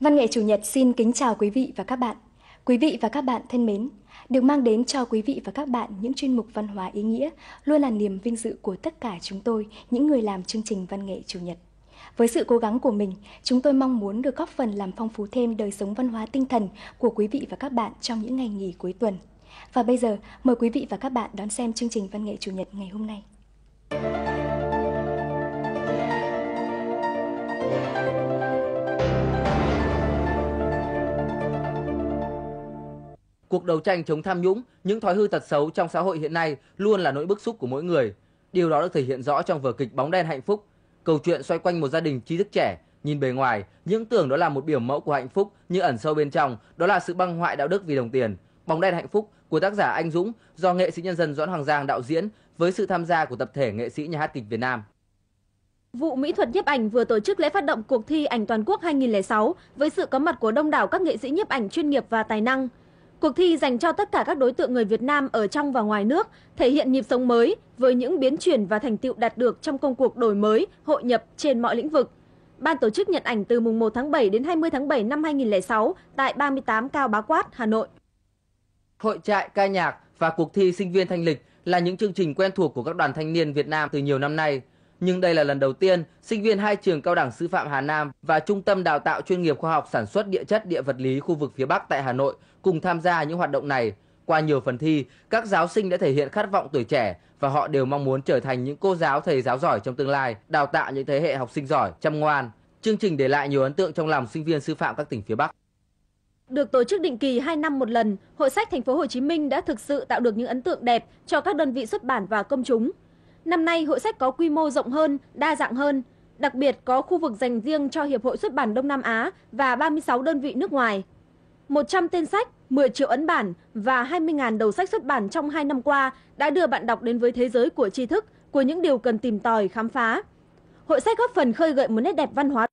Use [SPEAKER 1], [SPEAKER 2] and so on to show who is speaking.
[SPEAKER 1] Văn nghệ Chủ nhật xin kính chào quý vị và các bạn. Quý vị và các bạn thân mến, được mang đến cho quý vị và các bạn những chuyên mục văn hóa ý nghĩa luôn là niềm vinh dự của tất cả chúng tôi, những người làm chương trình Văn nghệ Chủ nhật. Với sự cố gắng của mình, chúng tôi mong muốn được góp phần làm phong phú thêm đời sống văn hóa tinh thần của quý vị và các bạn trong những ngày nghỉ cuối tuần. Và bây giờ, mời quý vị và các bạn đón xem chương trình Văn nghệ Chủ nhật ngày hôm nay.
[SPEAKER 2] Cuộc đấu tranh chống tham nhũng, những thói hư tật xấu trong xã hội hiện nay luôn là nỗi bức xúc của mỗi người. Điều đó được thể hiện rõ trong vở kịch Bóng đen hạnh phúc. Câu chuyện xoay quanh một gia đình trí thức trẻ, nhìn bề ngoài, những tưởng đó là một biểu mẫu của hạnh phúc nhưng ẩn sâu bên trong đó là sự băng hoại đạo đức vì đồng tiền. Bóng đen hạnh phúc của tác giả Anh Dũng do nghệ sĩ nhân dân Doãn Hoàng Giang đạo diễn với sự tham gia của tập thể nghệ sĩ nhà hát kịch Việt Nam.
[SPEAKER 3] Vụ Mỹ thuật nhiếp ảnh vừa tổ chức lễ phát động cuộc thi ảnh toàn quốc 2006 với sự có mặt của đông đảo các nghệ sĩ nhiếp ảnh chuyên nghiệp và tài năng. Cuộc thi dành cho tất cả các đối tượng người Việt Nam ở trong và ngoài nước thể hiện nhịp sống mới với những biến chuyển và thành tựu đạt được trong công cuộc đổi mới, hội nhập trên mọi lĩnh vực. Ban tổ chức nhận ảnh từ mùng 1 tháng 7 đến 20 tháng 7 năm 2006 tại 38 Cao Bá Quát,
[SPEAKER 2] Hà Nội. Hội trại ca nhạc và cuộc thi sinh viên thanh lịch là những chương trình quen thuộc của các đoàn thanh niên Việt Nam từ nhiều năm nay nhưng đây là lần đầu tiên sinh viên hai trường cao đẳng sư phạm Hà Nam và Trung tâm Đào tạo chuyên nghiệp khoa học sản xuất địa chất địa vật lý khu vực phía Bắc tại Hà Nội cùng tham gia những hoạt động này. Qua nhiều phần thi, các giáo sinh đã thể hiện khát vọng tuổi trẻ và họ đều mong muốn trở thành những cô giáo thầy giáo giỏi trong tương lai, đào tạo những thế hệ học sinh giỏi, chăm ngoan. Chương trình để lại nhiều ấn tượng trong lòng sinh viên sư phạm các tỉnh phía Bắc. Được tổ chức định kỳ
[SPEAKER 3] 2 năm một lần, Hội sách Thành phố Hồ Chí Minh đã thực sự tạo được những ấn tượng đẹp cho các đơn vị xuất bản và công chúng. Năm nay, hội sách có quy mô rộng hơn, đa dạng hơn. Đặc biệt có khu vực dành riêng cho Hiệp hội xuất bản Đông Nam Á và 36 đơn vị nước ngoài. 100 tên sách, 10 triệu ấn bản và 20.000 đầu sách xuất bản trong 2 năm qua đã đưa bạn đọc đến với thế giới của tri thức, của những điều cần tìm tòi, khám phá. Hội sách góp phần khơi gợi một nét đẹp văn hóa